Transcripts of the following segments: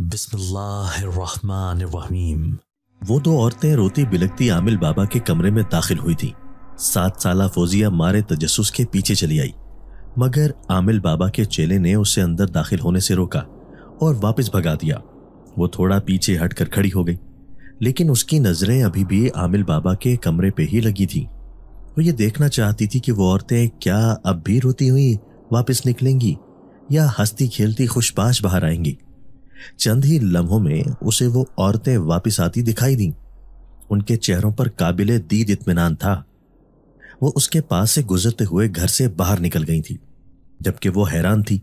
बिस्मिल्लाहिर्रहमानिर्रहीम वो दो औरतें रोती बिलकती आमिल बाबा के कमरे में दाखिल हुई थी सात साल फौजिया मारे तजस्स के पीछे चली आई मगर आमिल बाबा के चेले ने उसे अंदर दाखिल होने से रोका और वापस भगा दिया वो थोड़ा पीछे हटकर खड़ी हो गई लेकिन उसकी नज़रें अभी भी आमिल बाबा के कमरे पे ही लगी थी वो ये देखना चाहती थी कि वो औरतें क्या अब भी रोती हुई वापस निकलेंगी या हंसती खेलती खुशबाश बाहर आएंगी चंद ही लम्हों में उसे वो औरतें वापस आती दिखाई दी उनके चेहरों पर काबिल दीद इतमान था वो उसके पास से गुजरते हुए घर से बाहर निकल गई थी जबकि वो हैरान थी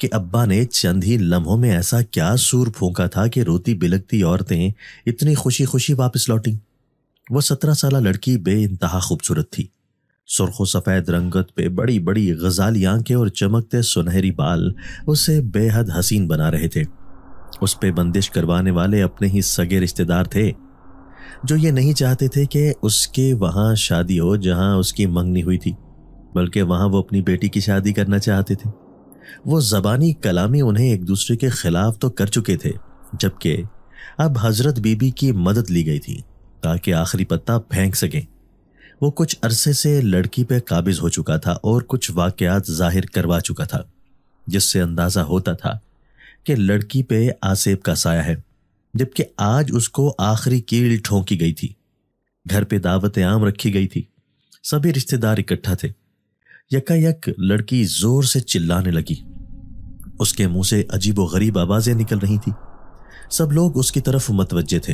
कि अब्बा ने चंद ही लम्हों में ऐसा क्या सूर फूका था कि रोती बिलकती औरतें इतनी खुशी खुशी वापस लौटी वह सत्रह साल लड़की बे इंतहा खूबसूरत थी सुर्खो सफ़ेद रंगत पे बड़ी बड़ी गजाली आंखें और चमकते सुनहरी बाल उसे बेहद हसीन बना रहे थे उस पर बंदिश करवाने वाले अपने ही सगे रिश्तेदार थे जो ये नहीं चाहते थे कि उसके वहाँ शादी हो जहाँ उसकी मंगनी हुई थी बल्कि वहाँ वो अपनी बेटी की शादी करना चाहते थे वो ज़बानी कलामी उन्हें एक दूसरे के खिलाफ तो कर चुके थे जबकि अब हजरत बीबी की मदद ली गई थी ताकि आखिरी पत्ता फेंक सकें वो कुछ अरसे से लड़की पे काबिज हो चुका था और कुछ वाकयात जाहिर करवा चुका था जिससे अंदाज़ा होता था कि लड़की पे आसेब का साया है जबकि आज उसको आखिरी कील ठोंकी गई थी घर पे दावत आम रखी गई थी सभी रिश्तेदार इकट्ठा थे यकायक लड़की जोर से चिल्लाने लगी उसके मुंह से अजीब गरीब आवाज़ें निकल रही थी सब लोग उसकी तरफ मतवजे थे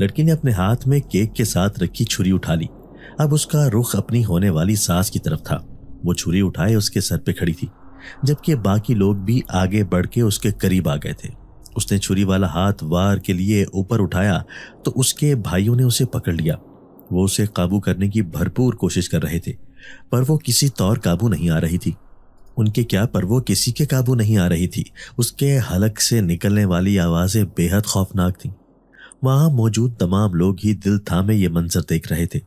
लड़की ने अपने हाथ में केक के साथ रखी छुरी उठा ली अब उसका रुख अपनी होने वाली सास की तरफ था वो छुरी उठाए उसके सर पे खड़ी थी जबकि बाकी लोग भी आगे बढ़ के उसके करीब आ गए थे उसने छुरी वाला हाथ वार के लिए ऊपर उठाया तो उसके भाइयों ने उसे पकड़ लिया वो उसे काबू करने की भरपूर कोशिश कर रहे थे पर वो किसी तौर काबू नहीं आ रही थी उनके क्या पर वो किसी के काबू नहीं आ रही थी उसके हलक से निकलने वाली आवाज़ें बेहद खौफनाक थीं वहाँ मौजूद तमाम लोग ही दिल थामे ये मंजर देख रहे थे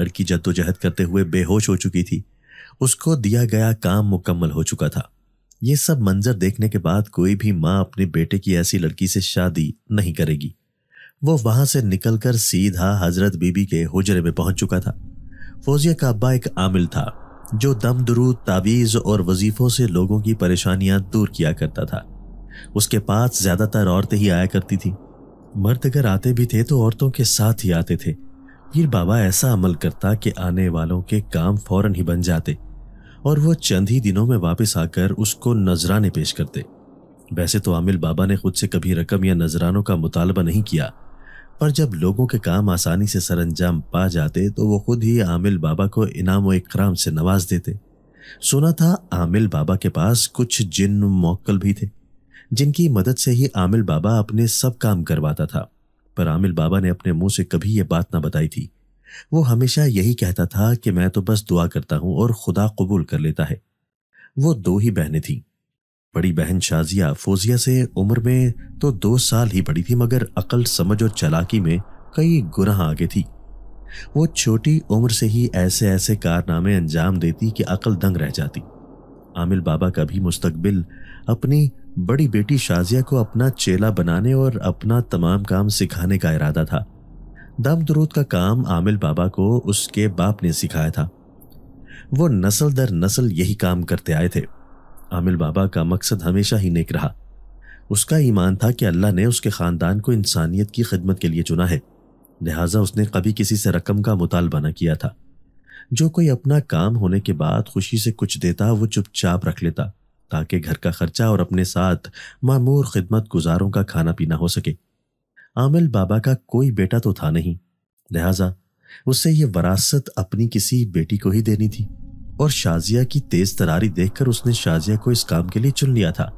लड़की जद्दोजहद करते हुए बेहोश हो चुकी थी उसको दिया गया काम मुकम्मल हो चुका था ये सब मंजर देखने के बाद कोई भी माँ अपने बेटे की ऐसी लड़की से शादी नहीं करेगी वो वहां से निकलकर सीधा हजरत बीबी के हुजरे में पहुंच चुका था फौजिया का अब्बा एक आमिल था जो दम दरूद तावीज़ और वजीफों से लोगों की परेशानियां दूर किया करता था उसके पास ज्यादातर औरतें ही आया करती थी मर्द अगर आते भी थे तो औरतों के साथ ही आते थे पीर बाबा ऐसा अमल करता कि आने वालों के काम फौरन ही बन जाते और वो चंद ही दिनों में वापस आकर उसको नजराने पेश करते वैसे तो आमिल बाबा ने खुद से कभी रकम या नजरानों का मुतालबा नहीं किया पर जब लोगों के काम आसानी से सरंजाम पा जाते तो वो खुद ही आमिल बाबा को इनाम व इकराम से नवाज देते सुना था आमिल बाबा के पास कुछ जिन मोक्ल भी थे जिनकी मदद से ही आमिल बाबा अपने सब काम करवाता था पर आमिल बाबा ने अपने मुंह से कभी ये बात ना बताई थी वो हमेशा यही कहता था कि मैं तो बस दुआ करता हूं और खुदा कबूल कर लेता है वो दो ही बहनें थीं बड़ी बहन शाजिया फोजिया से उम्र में तो दो साल ही बड़ी थी मगर अकल समझ और चलाकी में कई गुना आगे थी वो छोटी उम्र से ही ऐसे ऐसे कारनामे अंजाम देती कि अकल दंग रह जाती आमिल बाबा का भी मुस्तकबिल अपनी बड़ी बेटी शाजिया को अपना चेला बनाने और अपना तमाम काम सिखाने का इरादा था दम दरूद का काम आमिल बाबा को उसके बाप ने सिखाया था वो नस्ल दर नस्ल यही काम करते आए थे आमिल बाबा का मकसद हमेशा ही नेक रहा उसका ईमान था कि अल्लाह ने उसके ख़ानदान को इंसानियत की खिदमत के लिए चुना है लिहाजा उसने कभी किसी से रकम का मुतालबा न किया था जो कोई अपना काम होने के बाद खुशी से कुछ देता वो चुपचाप रख लेता ताकि घर का खर्चा और अपने साथ मामूर खिदमत गुजारों का खाना पीना हो सके आमिल बाबा का कोई बेटा तो था नहीं लिहाजा उसे यह वरासत अपनी किसी बेटी को ही देनी थी और शाजिया की तेज तरारी देखकर उसने शाजिया को इस काम के लिए चुन लिया था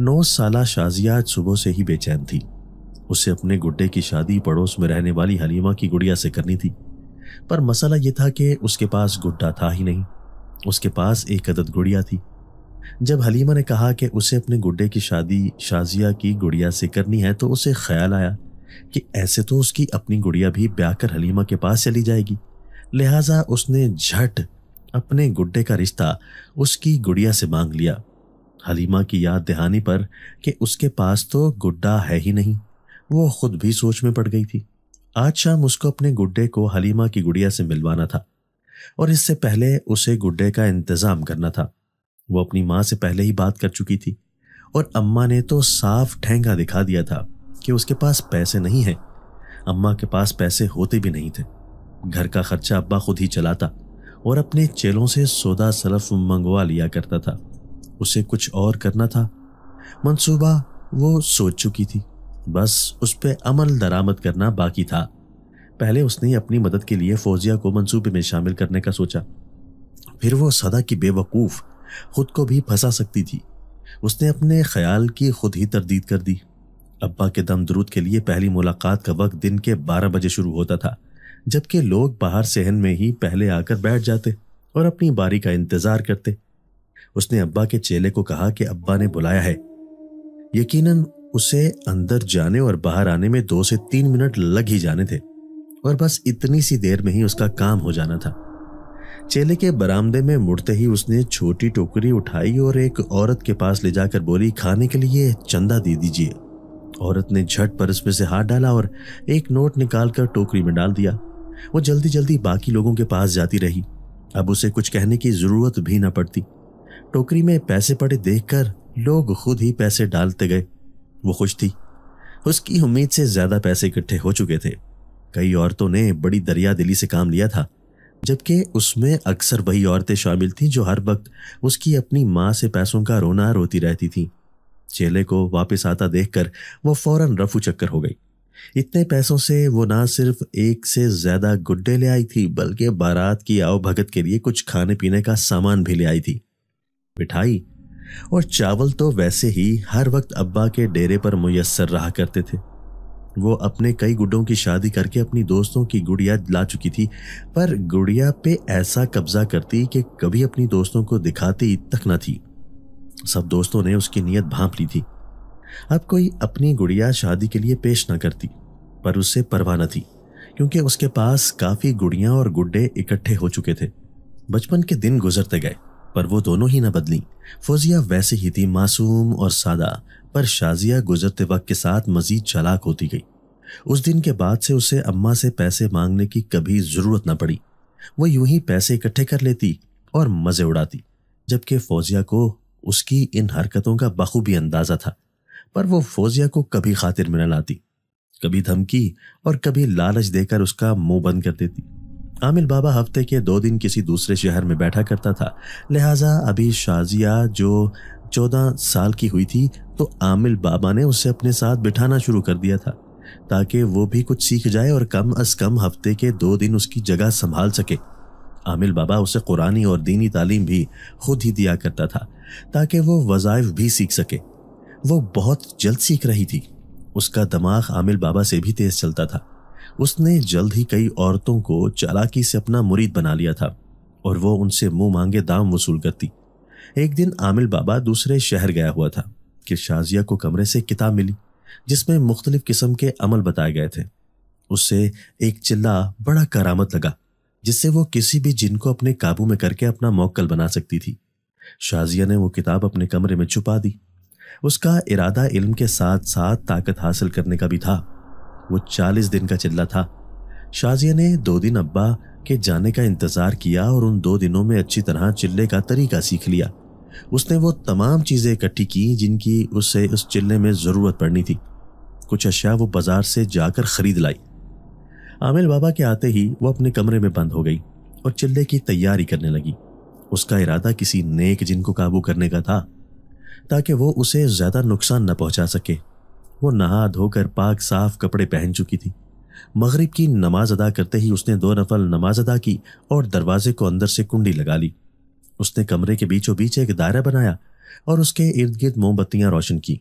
नौ साल शाजिया आज सुबह से ही बेचैन थी उसे अपने गुड्डे की शादी पड़ोस में रहने वाली हलीमा की गुड़िया से करनी थी पर मसला यह था कि उसके पास गुड्डा था ही नहीं उसके पास एक अदद गुड़िया थी जब हलीमा ने कहा कि उसे अपने गुड्डे की शादी शाजिया की गुड़िया से करनी है तो उसे ख्याल आया कि ऐसे तो उसकी अपनी गुड़िया भी ब्याह कर हलीमा के पास चली जाएगी लिहाजा उसने झट अपने गुड्डे का रिश्ता उसकी गुड़िया से मांग लिया हलीमा की याद दहानी पर कि उसके पास तो गुड्डा है ही नहीं वो खुद भी सोच में पड़ गई थी आज शाम उसको अपने गुड्डे को हलीमा की गुड़िया से मिलवाना था और इससे पहले उसे गुड्डे का इंतज़ाम करना था वो अपनी माँ से पहले ही बात कर चुकी थी और अम्मा ने तो साफ ठेंगा दिखा दिया था कि उसके पास पैसे नहीं हैं अम्मा के पास पैसे होते भी नहीं थे घर का खर्चा अब्बा खुद ही चलाता और अपने चेलों से सौदा सरफ मंगवा लिया करता था उसे कुछ और करना था मंसूबा वो सोच चुकी थी बस उस पर अमल दरामद करना बाकी था पहले उसने अपनी मदद के लिए फौजिया को मंसूबे में शामिल करने का सोचा फिर वो सदा की बेवकूफ़ खुद को भी फंसा सकती थी उसने अपने ख्याल की खुद ही तरदीद कर दी अब्बा के दम दरूद के लिए पहली मुलाकात का वक्त दिन के बारह बजे शुरू होता था जबकि लोग बाहर सहन में ही पहले आकर बैठ जाते और अपनी बारी का इंतज़ार करते उसने अब्बा के चेले को कहा कि अब्बा ने बुलाया है यकीनन उसे अंदर जाने और बाहर आने में दो से तीन मिनट लग ही जाने थे और बस इतनी सी देर में ही उसका काम हो जाना था चेले के बरामदे में मुड़ते ही उसने छोटी टोकरी उठाई और एक औरत के पास ले जाकर बोली खाने के लिए चंदा दे दीजिए औरत ने झट पर उसमें से हाथ डाला और एक नोट निकालकर टोकरी में डाल दिया वो जल्दी जल्दी बाकी लोगों के पास जाती रही अब उसे कुछ कहने की जरूरत भी न पड़ती टोकरी में पैसे पड़े देखकर लोग खुद ही पैसे डालते गए वो खुश थी उसकी उम्मीद से ज्यादा पैसे इकट्ठे हो चुके थे कई औरतों ने बड़ी दरिया दिली से काम लिया था जबकि उसमें अक्सर वही औरतें शामिल थीं जो हर वक्त उसकी अपनी माँ से पैसों का रोना रोती रहती थीं चेले को वापस आता देखकर वो फौरन रफू चक्कर हो गई इतने पैसों से वो ना सिर्फ एक से ज्यादा गुड्डे ले आई थी बल्कि बारात की आओ भगत के लिए कुछ खाने पीने का सामान भी ले आई थी मिठाई और चावल तो वैसे ही हर वक्त अब्बा के डेरे पर मुयसर रहा करते थे वो अपने कई गुड्डों की शादी करके अपनी दोस्तों की गुड़िया ला चुकी थी पर गुड़िया पे ऐसा कब्जा करती कि कभी अपनी दोस्तों को दिखाती तक न थी सब दोस्तों ने उसकी नीयत भांप ली थी अब कोई अपनी गुड़िया शादी के लिए पेश ना करती पर उससे परवाह न थी क्योंकि उसके पास काफ़ी गुड़िया और गुड्डे इकट्ठे हो चुके थे बचपन के दिन गुजरते गए पर वो दोनों ही न बदली फौजिया वैसे ही थी मासूम और सादा पर शाजिया गुजरते वक्त के साथ मजीद चलाक होती गई उस दिन के बाद से उसे अम्मा से पैसे मांगने की कभी ज़रूरत न पड़ी वो यूं ही पैसे इकट्ठे कर लेती और मज़े उड़ाती जबकि फौजिया को उसकी इन हरकतों का बखूबी अंदाज़ा था पर वो फौजिया को कभी खातिर में न लाती कभी धमकी और कभी लालच देकर उसका मुंह बंद कर देती आमिल बाबा हफ्ते के दो दिन किसी दूसरे शहर में बैठा करता था लिहाजा अभी शाजिया जो चौदह साल की हुई थी तो आमिल बाबा ने उसे अपने साथ बिठाना शुरू कर दिया था ताकि वो भी कुछ सीख जाए और कम अज कम हफ्ते के दो दिन उसकी जगह संभाल सके आमिल बाबा उसे कुरानी और दीनी तालीम भी खुद ही दिया करता था ताकि वो वज़ाइफ भी सीख सके वो बहुत जल्द सीख रही थी उसका दिमाग आमिल बाबा से भी तेज़ चलता था उसने जल्द ही कई औरतों को चालाकी से अपना मुरीद बना लिया था और वो उनसे मुंह मांगे दाम वसूल करती एक दिन आमिल बाबा दूसरे शहर गया हुआ था कि शाजिया को कमरे से किताब मिली जिसमें मुख्तलिफ किस्म के अमल बताए गए थे उससे एक चिल्ला बड़ा करामत लगा जिससे वो किसी भी जिन को अपने काबू में करके अपना मौकल बना सकती थी शाजिया ने वो किताब अपने कमरे में छुपा दी उसका इरादा इल्म के साथ साथ ताकत हासिल करने का भी था वो चालीस दिन का चिल्ला था शाजिया ने दो दिन अब्बा के जाने का इंतज़ार किया और उन दो दिनों में अच्छी तरह चिल्ले का तरीका सीख लिया उसने वो तमाम चीज़ें इकट्ठी की जिनकी उसे उस चिल्ले में ज़रूरत पड़नी थी कुछ अशिया वो बाज़ार से जाकर ख़रीद लाई आमिल बाबा के आते ही वो अपने कमरे में बंद हो गई और चिल्ले की तैयारी करने लगी उसका इरादा किसी नेक जिन को काबू करने का था ताकि वो उसे ज़्यादा नुकसान न पहुंचा सके वो नहा धोकर पाक साफ कपड़े पहन चुकी थी मगरिब की नमाज अदा करते ही उसने दो नफल नमाज अदा की और दरवाजे को अंदर से कुंडी लगा ली उसने कमरे के बीचों बीच एक दायरा बनाया और उसके इर्द गिर्द मोमबत्तियां रोशन की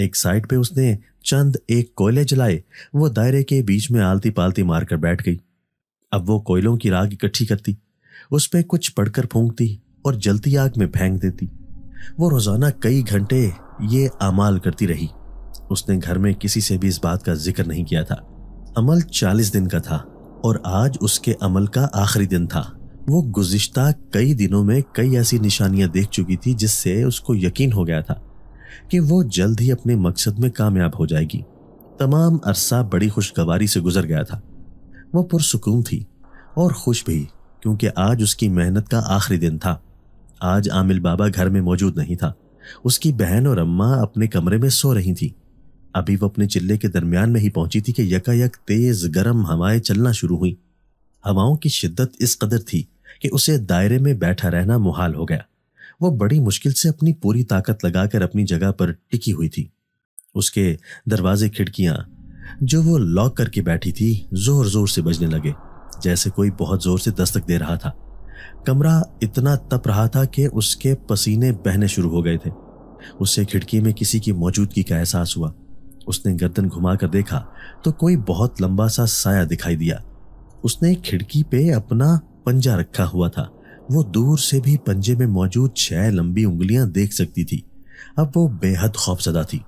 एक साइड पे उसने चंद एक कोयले जलाए वो दायरे के बीच में आलती पालती मारकर बैठ गई अब वो कोयलों की राग इकट्ठी करती उस पर कुछ पड़कर फूंकती और जलती आग में फेंक देती वो रोजाना कई घंटे ये अमाल करती रही उसने घर में किसी से भी इस बात का जिक्र नहीं किया था अमल चालीस दिन का था और आज उसके अमल का आखिरी दिन था वो गुजश्त कई दिनों में कई ऐसी निशानियां देख चुकी थी जिससे उसको यकीन हो गया था कि वो जल्द ही अपने मकसद में कामयाब हो जाएगी तमाम अरसा बड़ी खुशगवारी से गुजर गया था वो पुरसकून थी और खुश भी क्योंकि आज उसकी मेहनत का आखिरी दिन था आज आमिल बाबा घर में मौजूद नहीं था उसकी बहन और अम्मा अपने कमरे में सो रही थी अभी वो अपने चिल्ले के दरमियान में ही पहुंची थी कि यकायक तेज गर्म हवाएं चलना शुरू हुई हवाओं की शिद्दत इस कदर थी कि उसे दायरे में बैठा रहना मुहाल हो गया वो बड़ी मुश्किल से अपनी पूरी ताकत लगाकर अपनी जगह पर टिकी हुई थी उसके दरवाजे खिड़कियां जो वो लॉक करके बैठी थी जोर जोर से बजने लगे जैसे कोई बहुत जोर से दस्तक दे रहा था कमरा इतना तप रहा था कि उसके पसीने बहने शुरू हो गए थे उसे खिड़की में किसी की मौजूदगी का एहसास हुआ उसने गर्दन घुमाकर देखा तो कोई बहुत लंबा सा साया दिखाई दिया उसने खिड़की पे अपना पंजा रखा हुआ था वो दूर से भी पंजे में मौजूद छह लंबी उंगलियां देख सकती थी अब वो बेहद खौफजदा थी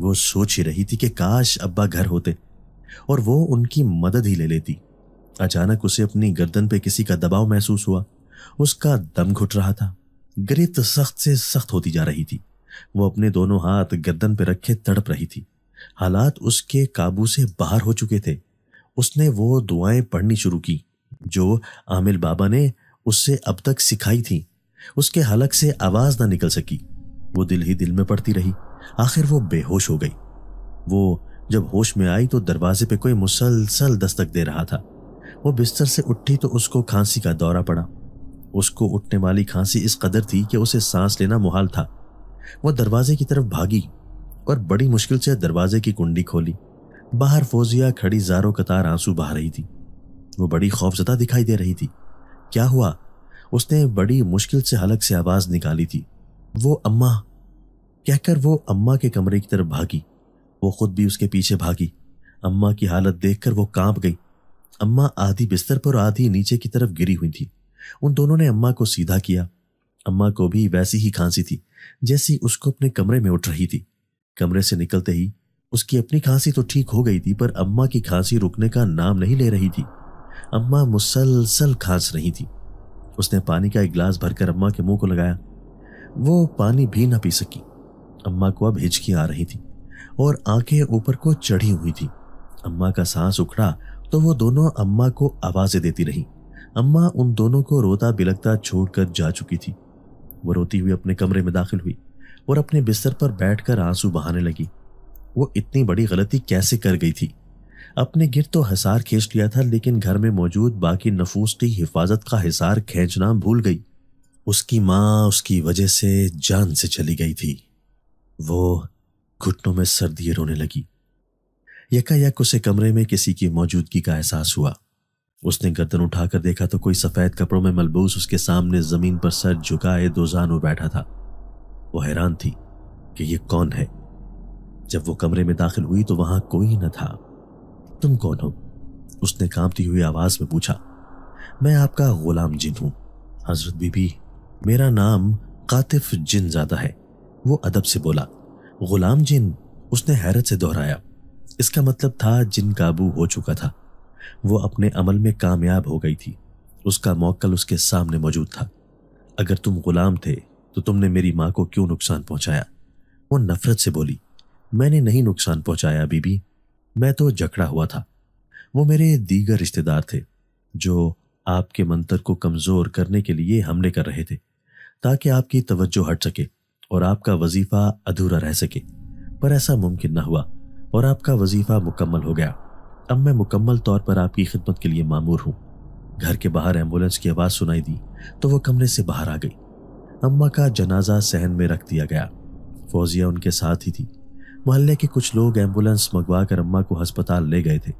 वो सोच ही रही थी कि काश अब्बा घर होते और वो उनकी मदद ही ले लेती अचानक उसे अपनी गर्दन पे किसी का दबाव महसूस हुआ उसका दम घुट रहा था गिरत सख्त से सख्त होती जा रही थी वो अपने दोनों हाथ गर्दन पे रखे तड़प रही थी हालात उसके काबू से बाहर हो चुके थे उसने वो दुआएं पढ़नी शुरू की जो आमिल बाबा ने उससे अब तक सिखाई थी उसके हलक से आवाज़ ना निकल सकी वो दिल ही दिल में पड़ती रही आखिर वो बेहोश हो गई वो जब होश में आई तो दरवाजे पे कोई मुसलसल दस्तक दे रहा था वो बिस्तर से उठी तो उसको खांसी का दौरा पड़ा उसको उठने वाली खांसी इस कदर थी कि उसे सांस लेना मुहाल था वह दरवाजे की तरफ भागी और बड़ी मुश्किल से दरवाजे की कुंडी खोली बाहर फौजिया खड़ी जारो कतार आंसू बहा रही थी वो बड़ी खौफजदा दिखाई दे रही थी क्या हुआ उसने बड़ी मुश्किल से हलक से आवाज़ निकाली थी वो अम्मा कहकर वो अम्मा के कमरे की तरफ भागी वो खुद भी उसके पीछे भागी अम्मा की हालत देखकर वो कांप गई अम्मा आधी बिस्तर पर आधी नीचे की तरफ गिरी हुई थी उन दोनों ने अम्मा को सीधा किया अम्मा को भी वैसी ही खांसी थी जैसी उसको अपने कमरे में उठ रही थी कमरे से निकलते ही उसकी अपनी खांसी तो ठीक हो गई थी पर अम्मा की खांसी रुकने का नाम नहीं ले रही थी अम्मा मुसलसल खांस रही थी उसने पानी का एक गिलास भरकर अम्मा के मुंह को लगाया वो पानी भी ना पी सकी अम्मा को अब हिचकी आ रही थी और आंखें ऊपर को चढ़ी हुई थी अम्मा का सांस उखड़ा तो वो दोनों अम्मा को आवाजें देती रही अम्मा उन दोनों को रोता बिलकता छोड़कर जा चुकी थी वो रोती हुई अपने कमरे में दाखिल हुई और अपने बिस्तर पर बैठकर आंसू बहाने लगी वो इतनी बड़ी गलती कैसे कर गई थी अपने गिर तो हिसार खींच लिया था लेकिन घर में मौजूद बाकी नफूस की हिफाजत का हिसार खींचना भूल गई उसकी माँ उसकी वजह से जान से चली गई थी वो घुटनों में सर्दी रोने लगी यकायक उसे कमरे में किसी की मौजूदगी का एहसास हुआ उसने गर्दन उठाकर देखा तो कोई सफेद कपड़ों में मलबूस उसके सामने जमीन पर सर झुकाए दो बैठा था वो हैरान थी कि ये कौन है जब वो कमरे में दाखिल हुई तो वहां कोई न था तुम कौन हो उसने कांपती हुई आवाज में पूछा मैं आपका गुलाम जिन हूं हजरत बीबी मेरा नाम कातिफ जिन ज्यादा है वो अदब से बोला गुलाम जिन उसने हैरत से दोहराया इसका मतलब था जिन काबू हो चुका था वो अपने अमल में कामयाब हो गई थी उसका मौकल उसके सामने मौजूद था अगर तुम गुलाम थे तो तुमने मेरी माँ को क्यों नुकसान पहुंचाया वो नफरत से बोली मैंने नहीं नुकसान पहुंचाया बीबी मैं तो जकड़ा हुआ था वो मेरे दीगर रिश्तेदार थे जो आपके मंतर को कमज़ोर करने के लिए हमले कर रहे थे ताकि आपकी तवज्जो हट सके और आपका वजीफ़ा अधूरा रह सके पर ऐसा मुमकिन न हुआ और आपका वजीफ़ा मुकम्मल हो गया अब मैं मुकम्मल तौर पर आपकी खिदमत के लिए मामूर हूँ घर के बाहर एम्बुलेंस की आवाज़ सुनाई दी तो वो कमरे से बाहर आ गई अम्मा का जनाजा सहन में रख दिया गया फौजिया उनके साथ ही थी मोहल्ले के कुछ लोग एम्बुलेंस मंगवा कर अम्मा को अस्पताल ले गए थे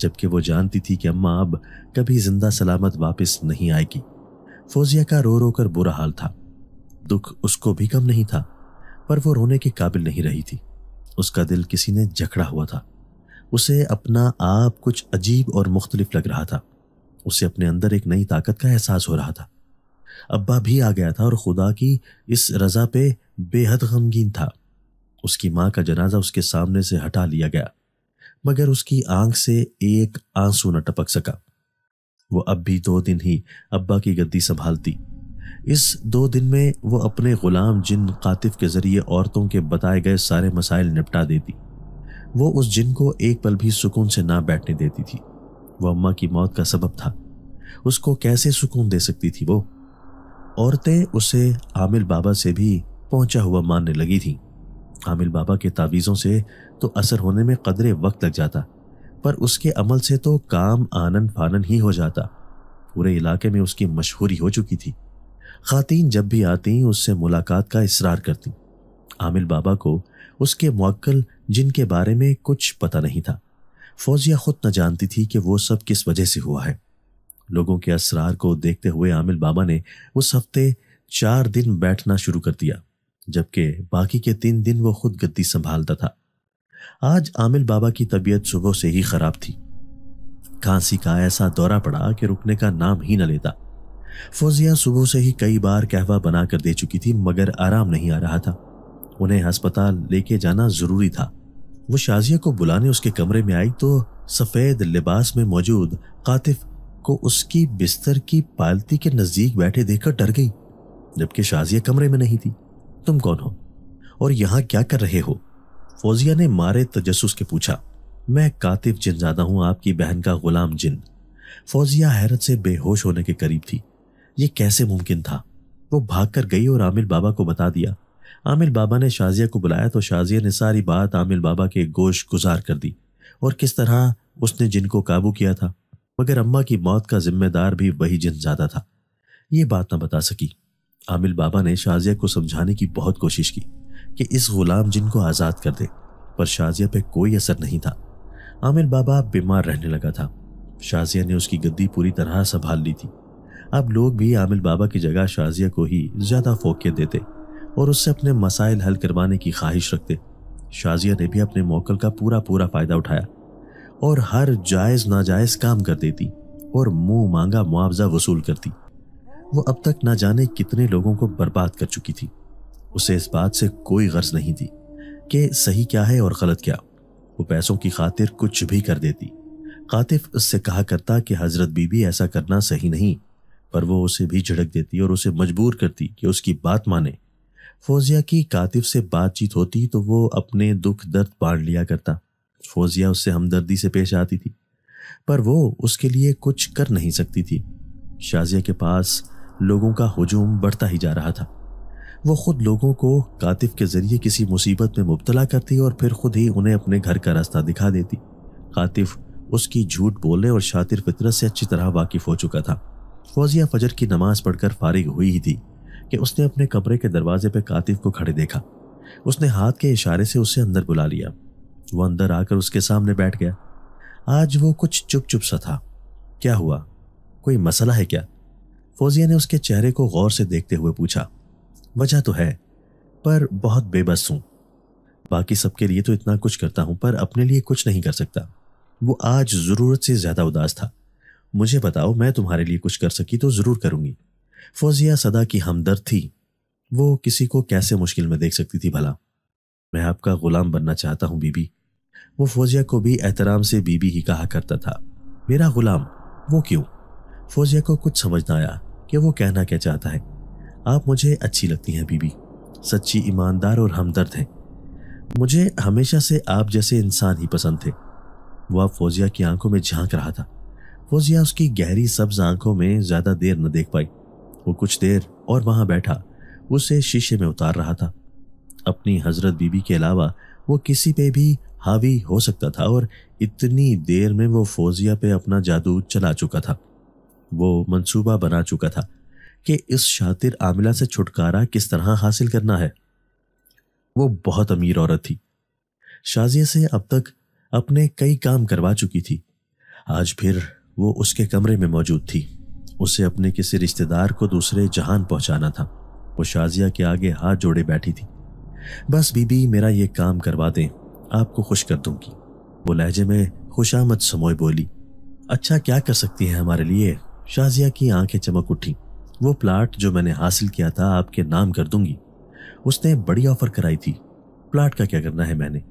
जबकि वो जानती थी कि अम्मा अब कभी जिंदा सलामत वापस नहीं आएगी फौजिया का रो रो कर बुरा हाल था दुख उसको भी कम नहीं था पर वो रोने के काबिल नहीं रही थी उसका दिल किसी ने जकड़ा हुआ था उसे अपना आप कुछ अजीब और मुख्तलिफ लग रहा था उसे अपने अंदर एक नई ताकत का एहसास हो रहा था अब्बा भी आ गया था और खुदा की इस रज़ा पे बेहद गमगीन था उसकी माँ का जनाजा उसके सामने से हटा लिया गया मगर उसकी आंख से एक आंसू न टपक सका वो अब भी दो दिन ही अब्बा की गद्दी संभालती इस दो दिन में वो अपने गुलाम जिन कातिफ के ज़रिए औरतों के बताए गए सारे मसाइल निपटा देती वो उस जिन को एक पल भी सुकून से ना बैठने देती थी वो अम्मा की मौत का सबब था उसको कैसे सुकून दे सकती थी वो औरतें उसे आमिल बाबा से भी पहुंचा हुआ मानने लगी थीं आमिल बाबा के तावीज़ों से तो असर होने में कदरे वक्त लग जाता पर उसके अमल से तो काम आनन फानन ही हो जाता पूरे इलाके में उसकी मशहूरी हो चुकी थी खातन जब भी आती उससे मुलाकात का इसरार करती आमिल बाबा को उसके मक्ल जिनके बारे में कुछ पता नहीं था फौजिया खुद न जानती थी कि वो सब किस वजह से हुआ है लोगों के असरार को देखते हुए आमिल बाबा ने उस हफ्ते चार दिन बैठना शुरू कर दिया जबकि बाकी के तीन दिन वो खुद गद्दी संभालता था आज आमिल बाबा की तबीयत सुबह से ही खराब थी खांसी का ऐसा दौरा पड़ा कि रुकने का नाम ही न लेता फौजिया सुबह से ही कई बार कहवा बना कर दे चुकी थी मगर आराम नहीं आ रहा था उन्हें अस्पताल लेके जाना जरूरी था वो शाजिया को बुलाने उसके कमरे में आई तो सफ़ेद लिबास में मौजूद कातिफ को उसकी बिस्तर की पालती के नजदीक बैठे देखकर डर गई जबकि शाजिया कमरे में नहीं थी तुम कौन हो और यहाँ क्या कर रहे हो फौजिया ने मारे तजस के पूछा मैं कातिब जिन ज्यादा हूं आपकी बहन का गुलाम जिन फौजिया हैरत से बेहोश होने के करीब थी ये कैसे मुमकिन था वो भाग कर गई और आमिर बाबा को बता दिया आमिर बाबा ने शाजिया को बुलाया तो शाजिया ने सारी बात आमिर बाबा के गोश गुजार कर दी और किस तरह उसने जिनको काबू किया था मगर अम्मा की मौत का जिम्मेदार भी वही जिन ज्यादा था ये बात ना बता सकी आमिल बाबा ने शाजिया को समझाने की बहुत कोशिश की कि इस गुलाम जिन को आज़ाद कर दे पर शाजिया पे कोई असर नहीं था आमिल बाबा बीमार रहने लगा था शाजिया ने उसकी गद्दी पूरी तरह संभाल ली थी अब लोग भी आमिल बाबा की जगह शाजिया को ही ज़्यादा फोकियत देते और उससे अपने मसाइल हल करवाने की ख्वाहिश रखते शाजिया ने भी अपने मौकल का पूरा पूरा फ़ायदा उठाया और हर जायज नाजायज काम कर देती और मुंह मांगा मुआवजा वसूल करती वो अब तक ना जाने कितने लोगों को बर्बाद कर चुकी थी उसे इस बात से कोई गर्ज नहीं थी कि सही क्या है और गलत क्या वो पैसों की खातिर कुछ भी कर देती कातिफ उससे कहा करता कि हजरत बीबी ऐसा करना सही नहीं पर वो उसे भी झड़क देती और उसे मजबूर करती कि उसकी बात माने फौजिया की कातिफ से बातचीत होती तो वो अपने दुख दर्द बांट लिया करता फौजिया उससे हमदर्दी से पेश आती थी पर वो उसके लिए कुछ कर नहीं सकती थी शाजिया के पास लोगों का हजूम बढ़ता ही जा रहा था वो खुद लोगों को कातिफ के ज़रिए किसी मुसीबत में मुबतला करती और फिर खुद ही उन्हें अपने घर का रास्ता दिखा देती कातिफ उसकी झूठ बोले और शातिर फितरत से अच्छी तरह वाकिफ हो चुका था फौजिया फजर की नमाज पढ़कर फारिग हुई ही थी कि उसने अपने कमरे के दरवाजे पर कातिफ को खड़े देखा उसने हाथ के इशारे से उसे अंदर बुला लिया वो अंदर आकर उसके सामने बैठ गया आज वो कुछ चुप चुप सा था क्या हुआ कोई मसला है क्या फौजिया ने उसके चेहरे को गौर से देखते हुए पूछा वजह तो है पर बहुत बेबस हूं बाकी सबके लिए तो इतना कुछ करता हूँ पर अपने लिए कुछ नहीं कर सकता वो आज ज़रूरत से ज़्यादा उदास था मुझे बताओ मैं तुम्हारे लिए कुछ कर सकी तो ज़रूर करूंगी फौजिया सदा की हमदर्द थी वो किसी को कैसे मुश्किल में देख सकती थी भला मैं आपका गुलाम बनना चाहता हूँ बीबी वो फौजिया को भी एहतराम से बीबी ही कहा करता था मेरा गुलाम वो क्यों फौजिया को कुछ समझ ना आया कि वो कहना क्या चाहता है आप मुझे अच्छी लगती हैं बीबी सच्ची ईमानदार और हमदर्द हैं मुझे हमेशा से आप जैसे इंसान ही पसंद थे वह अब फौजिया की आंखों में झांक रहा था फौजिया उसकी गहरी सब्ज आंखों में ज़्यादा देर न देख पाई वो कुछ देर और वहां बैठा उसे शीशे में उतार रहा था अपनी हजरत बीबी के अलावा वो किसी पे भी हावी हो सकता था और इतनी देर में वो फौजिया पे अपना जादू चला चुका था वो मंसूबा बना चुका था कि इस शातिर आमिला से छुटकारा किस तरह हासिल करना है वो बहुत अमीर औरत थी शाजिया से अब तक अपने कई काम करवा चुकी थी आज फिर वो उसके कमरे में मौजूद थी उसे अपने किसी रिश्तेदार को दूसरे जहान पहुंचाना था वो शाजिया के आगे हाथ जोड़े बैठी थी बस बीबी मेरा ये काम करवा दें आपको खुश कर दूंगी वो लहजे में खुशामद समोय बोली अच्छा क्या कर सकती है हमारे लिए शाजिया की आंखें चमक उठी वो प्लाट जो मैंने हासिल किया था आपके नाम कर दूंगी उसने बड़ी ऑफर कराई थी प्लाट का क्या करना है मैंने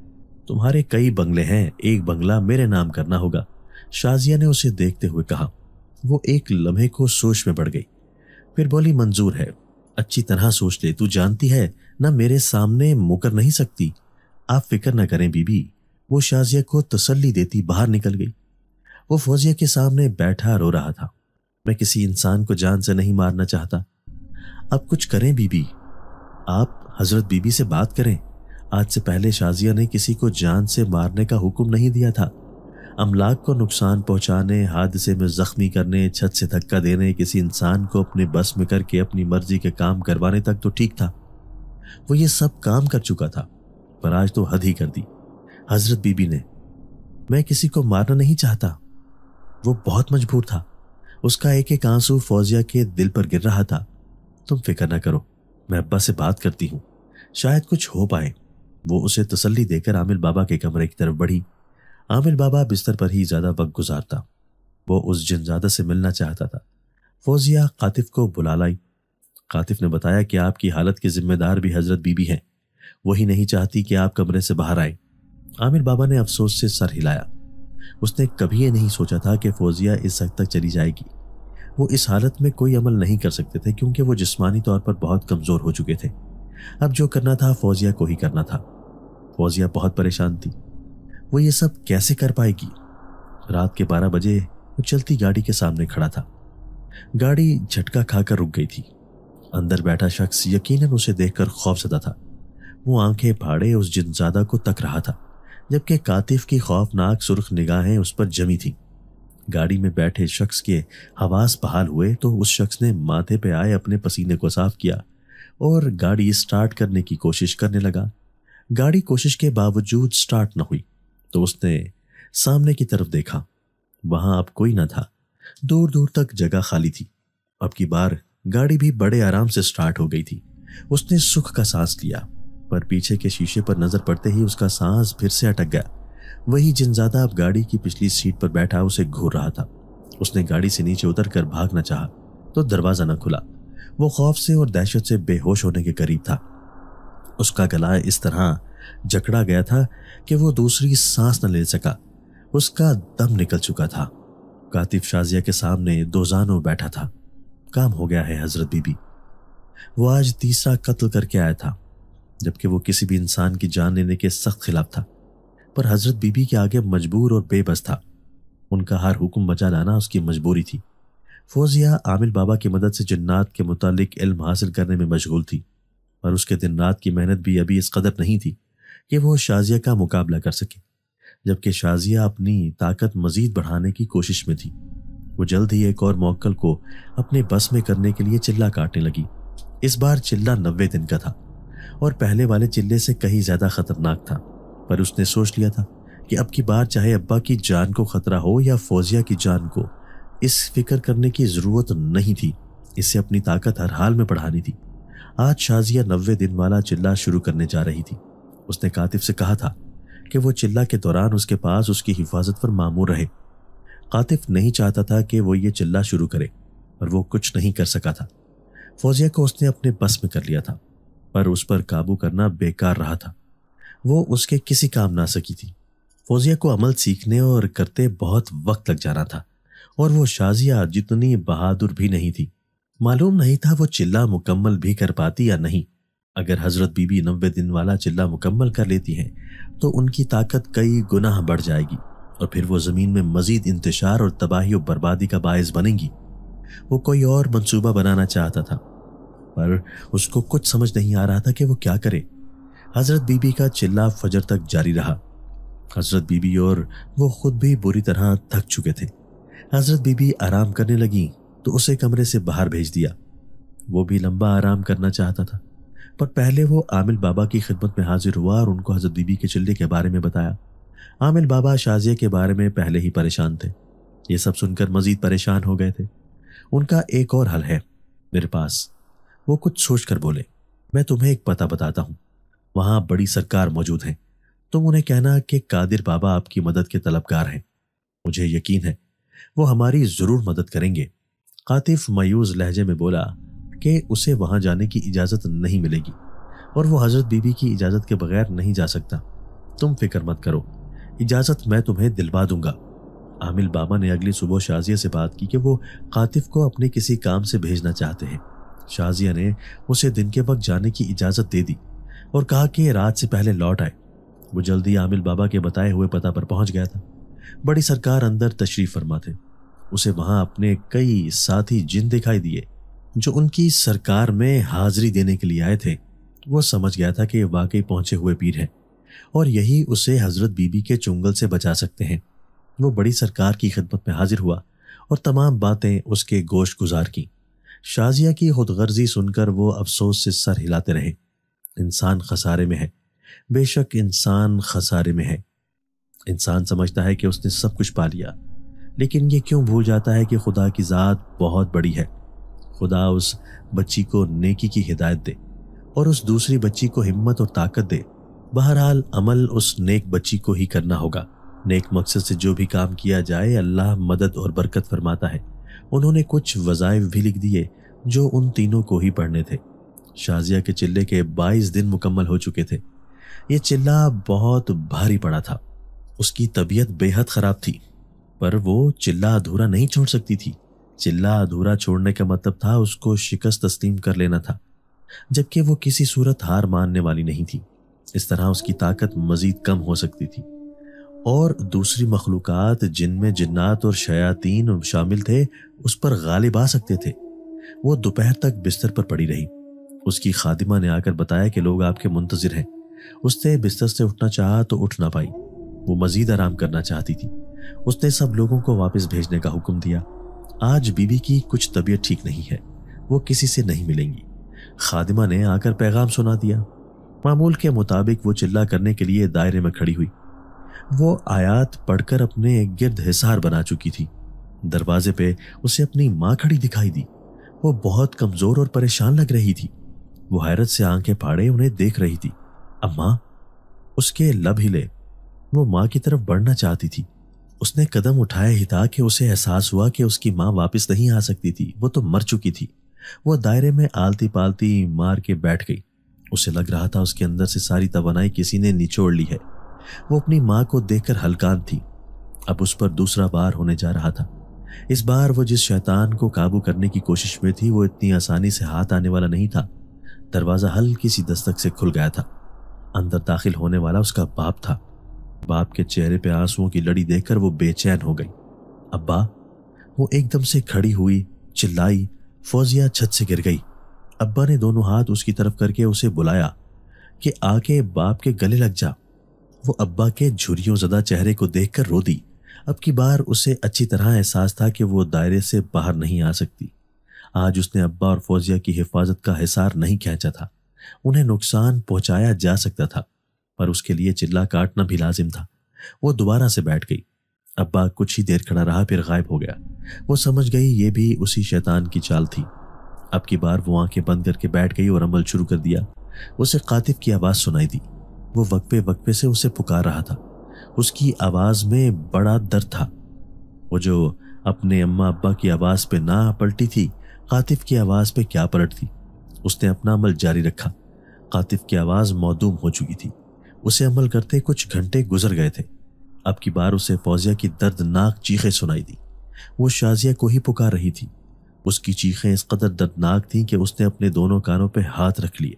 तुम्हारे कई बंगले हैं एक बंगला मेरे नाम करना होगा शाजिया ने उसे देखते हुए कहा वो एक लम्हे को सोच में बढ़ गई फिर बोली मंजूर है अच्छी तरह सोच ले तू जानती है ना मेरे सामने मुकर नहीं सकती आप फिक्र न करें बीबी वो शाजिया को तसल्ली देती बाहर निकल गई वो फौजिया के सामने बैठा रो रहा था मैं किसी इंसान को जान से नहीं मारना चाहता अब कुछ करें बीबी आप हजरत बीबी से बात करें आज से पहले शाजिया ने किसी को जान से मारने का हुक्म नहीं दिया था अमलाक को नुकसान पहुंचाने हादसे में जख्मी करने छत से धक्का देने किसी इंसान को अपने बस में करके अपनी मर्जी के काम करवाने तक तो ठीक था वो ये सब काम कर चुका था पर आज तो हद ही कर दी हजरत बीबी ने मैं किसी को मारना नहीं चाहता वो बहुत मजबूर था उसका एक एक आंसू फौजिया के दिल पर गिर रहा था तुम फिक्र ना करो मैं अब्बा से बात करती हूँ शायद कुछ हो पाए वो उसे तसल्ली देकर आमिर बाबा के कमरे की तरफ बढ़ी आमिर बाबा बिस्तर पर ही ज़्यादा वक्त गुजारता वो उस जिनजादा से मिलना चाहता था फौजिया कातिफ को बुला लाई कातिफ ने बताया कि आपकी हालत के जिम्मेदार भी हजरत बीबी हैं वही नहीं चाहती कि आप कमरे से बाहर आए आमिर बाबा ने अफसोस से सर हिलाया उसने कभी यह नहीं सोचा था कि फौजिया इस हद तक चली जाएगी वो इस हालत में कोई अमल नहीं कर सकते थे क्योंकि वो जिस्मानी तौर पर बहुत कमज़ोर हो चुके थे अब जो करना था फौजिया को ही करना था फौजिया बहुत परेशान थी वो ये सब कैसे कर पाएगी रात के बारह बजे वो चलती गाड़ी के सामने खड़ा था गाड़ी झटका खाकर रुक गई थी अंदर बैठा शख्स यकीनन उसे देखकर खौफ सदा था वो आंखें फाड़े उस जिनजादा को तक रहा था जबकि कातिफ की खौफनाक सुर्ख निगाहें उस पर जमी थीं गाड़ी में बैठे शख्स के हवास बहाल हुए तो उस शख्स ने माथे पे आए अपने पसीने को साफ किया और गाड़ी स्टार्ट करने की कोशिश करने लगा गाड़ी कोशिश के बावजूद स्टार्ट न हुई तो उसने सामने की तरफ देखा वहां अब कोई न था दूर दूर तक जगह खाली थी अब की बार गाड़ी भी बड़े आराम से स्टार्ट हो गई थी उसने सुख का सांस लिया पर पीछे के शीशे पर नजर पड़ते ही उसका सांस फिर से अटक गया वही जिनजादा अब गाड़ी की पिछली सीट पर बैठा उसे घूर रहा था उसने गाड़ी से नीचे उतर कर भागना चाह तो दरवाजा न खुला वो खौफ से और दहशत से बेहोश होने के करीब था उसका गला इस तरह जकड़ा गया था कि वो दूसरी सांस न ले सका उसका दम निकल चुका था कातिब शाजिया के सामने दोजानो बैठा था काम हो गया है हजरत बीबी वो आज तीसरा कत्ल करके आया था जबकि वो किसी भी इंसान की जान लेने के सख्त खिलाफ था पर हजरत बीबी के आगे मजबूर और बेबस था उनका हर हुक्म बचा लाना उसकी मजबूरी थी फौजिया आमिल बाबा की मदद से जन्नात के मुतालिक इल्म हासिल करने में मशगूल थी और उसके दिन रात की मेहनत भी अभी इस कदर नहीं थी कि वो शाजिया का मुकाबला कर सके जबकि शाजिया अपनी ताकत मजीद बढ़ाने की कोशिश में थी वो जल्द ही एक और मौकल को अपने बस में करने के लिए चिल्ला काटने लगी इस बार चिल्ला नब्बे दिन का था और पहले वाले चिल्ले से कहीं ज्यादा खतरनाक था पर उसने सोच लिया था कि अब की बार चाहे अब्बा की जान को खतरा हो या फौजिया की जान को इस फिक्र करने की जरूरत नहीं थी इसे अपनी ताकत हर हाल में बढ़ानी थी आज शाजिया नब्बे दिन वाला चिल्ला शुरू करने जा रही थी उसने कातिब से कहा था कि वो चिल्ला के दौरान उसके पास उसकी हिफाजत पर मामूर रहे कातिफ नहीं चाहता था कि वो ये चिल्ला शुरू करे पर वो कुछ नहीं कर सका था फौजिया को उसने अपने बस में कर लिया था पर उस पर काबू करना बेकार रहा था वो उसके किसी काम ना सकी थी फौजिया को अमल सीखने और करते बहुत वक्त लग जाना था और वो शाजिया जितनी बहादुर भी नहीं थी मालूम नहीं था वो चिल्ला मुकम्मल भी कर पाती या नहीं अगर हजरत बीबी नब्बे दिन वाला चिल्ला मुकम्मल कर लेती हैं तो उनकी ताकत कई गुनाह बढ़ जाएगी और फिर वो ज़मीन में मज़ीद इंतशार और तबाही और बर्बादी का बायस बनेंगी वो कोई और मंसूबा बनाना चाहता था पर उसको कुछ समझ नहीं आ रहा था कि वो क्या करे हजरत बीबी का चिल्ला फजर तक जारी रहा हजरत बीबी और वो खुद भी बुरी तरह थक चुके थे हजरत बीबी आराम करने लगी तो उसे कमरे से बाहर भेज दिया वो भी लंबा आराम करना चाहता था पर पहले वो आमिल बाबा की खिदमत में हाजिर हुआ और उनको हजरत बीबी के चिल्ले के बारे में बताया आमिल बाबा शाजिया के बारे में पहले ही परेशान थे ये सब सुनकर मजीद परेशान हो गए थे उनका एक और हल है मेरे पास वो कुछ सोचकर बोले मैं तुम्हें एक पता बताता हूँ वहां बड़ी सरकार मौजूद है तुम उन्हें कहना कि कादिर बाबा आपकी मदद के तलबगार हैं मुझे यकीन है वो हमारी ज़रूर मदद करेंगे कातिफ मायूस लहजे में बोला कि उसे वहां जाने की इजाज़त नहीं मिलेगी और वो हज़रत बीबी की इजाज़त के बगैर नहीं जा सकता तुम फिक्र मत करो इजाज़त मैं तुम्हें दिलवा दूंगा आमिल बाबा ने अगली सुबह शाजिया से बात की कि वो कातिफ को अपने किसी काम से भेजना चाहते हैं शाजिया ने उसे दिन के वक्त जाने की इजाज़त दे दी और कहा कि रात से पहले लौट आए वो जल्दी आमिल बाबा के बताए हुए पता पर पहुंच गया था बड़ी सरकार अंदर तशरीफ फरमा थे उसे वहां अपने कई साथी जिन दिखाई दिए जो उनकी सरकार में हाजिरी देने के लिए आए थे वो समझ गया था कि वाकई पहुंचे हुए पीर हैं और यही उसे हजरत बीबी के चुंगल से बचा सकते हैं वो बड़ी सरकार की खिदमत में हाजिर हुआ और तमाम बातें उसके गोश गुजार की शाजिया की खुदगर्जी सुनकर वो अफसोस से सर हिलाते रहे इंसान खसारे में है बेशक इंसान खसारे में है इंसान समझता है कि उसने सब कुछ पा लिया लेकिन ये क्यों भूल जाता है कि खुदा की ज़ात बहुत बड़ी है खुदा उस बच्ची को नेकी की हिदायत दे और उस दूसरी बच्ची को हिम्मत और ताकत दे बहरहाल अमल उस नेक बच्ची को ही करना होगा नेक मकसद से जो भी काम किया जाए अल्लाह मदद और बरकत फरमाता है उन्होंने कुछ वज़ायफ भी लिख दिए जो उन तीनों को ही पढ़ने थे शाजिया के चिल्ले के 22 दिन मुकम्मल हो चुके थे ये चिल्ला बहुत भारी पड़ा था उसकी तबीयत बेहद ख़राब थी पर वो चिल्ला अधूरा नहीं छोड़ सकती थी चिल्ला अधूरा छोड़ने का मतलब था उसको शिकस्त तस्लीम कर लेना था जबकि वो किसी सूरत हार मानने वाली नहीं थी इस तरह उसकी ताकत मज़ीद कम हो सकती थी और दूसरी मखलूक जिनमें जन्नात और शयातीन शामिल थे उस पर गालिब आ सकते थे वो दोपहर तक बिस्तर पर पड़ी रही उसकी खादिमा ने आकर बताया कि लोग आपके मुंतजर हैं उसने बिस्तर से उठना चाहा तो उठ ना पाई वो मजीद आराम करना चाहती थी उसने सब लोगों को वापस भेजने का हुक्म दिया आज बीबी की कुछ तबीयत ठीक नहीं है वो किसी से नहीं मिलेंगी खादिमा ने आकर पैगाम सुना दिया मामूल के मुताबिक वो चिल्ला करने के लिए दायरे में खड़ी हुई वो आयात पढ़कर अपने गिर्द हिसार बना चुकी थी दरवाजे पे उसे अपनी माँ खड़ी दिखाई दी वो बहुत कमजोर और परेशान लग रही थी वो हैरत से आंखें फाड़े उन्हें देख रही थी अम्मा उसके लब हिले वो माँ की तरफ बढ़ना चाहती थी उसने कदम उठाए था कि उसे एहसास हुआ कि उसकी माँ वापस नहीं आ सकती थी वो तो मर चुकी थी वो दायरे में आलती पालती मार के बैठ गई उसे लग रहा था उसके अंदर से सारी तवनाई किसी ने निचोड़ ली है वो अपनी मां को देखकर हलकान थी अब उस पर दूसरा बार होने जा रहा था इस बार वो जिस शैतान को काबू करने की कोशिश में थी वो इतनी आसानी से हाथ आने वाला नहीं था दरवाज़ा हल्की सी दस्तक से खुल गया था अंदर दाखिल होने वाला उसका बाप था बाप के चेहरे पे आंसुओं की लड़ी देखकर वो बेचैन हो गई अब्बा वो एकदम से खड़ी हुई चिल्लाई फौजिया छत से गिर गई अब्बा ने दोनों हाथ उसकी तरफ करके उसे बुलाया कि आके बाप के गले लग जा वो अब्बा के झुरियों ज़दा चेहरे को देखकर रो दी अब की बार उसे अच्छी तरह एहसास था कि वो दायरे से बाहर नहीं आ सकती आज उसने अब्बा और फौजिया की हिफाजत का हिसार नहीं खींचा था उन्हें नुकसान पहुंचाया जा सकता था पर उसके लिए चिल्ला काटना भी लाजिम था वो दोबारा से बैठ गई अब्बा कुछ ही देर खड़ा रहा फिर गायब हो गया वो समझ गई ये भी उसी शैतान की चाल थी अब की बार वो आंखें बंद करके बैठ गई और अमल शुरू कर दिया उसे कातिब की आवाज़ सुनाई दी वो वक्फे वक्फे से उसे पुकार रहा था उसकी आवाज में बड़ा दर्द था वो जो अपने अम्मा अब्बा की आवाज पे ना पलटी थी कातिफ की आवाज पे क्या पलटती उसने अपना अमल जारी रखा कातिफ की आवाज मौदूम हो चुकी थी उसे अमल करते कुछ घंटे गुजर गए थे अब की बार उसे फौजिया की दर्दनाक चीखें सुनाई दी वो शाजिया को ही पुकार रही थी उसकी चीखें इस कदर दर्दनाक थी कि उसने अपने दोनों कानों पर हाथ रख लिए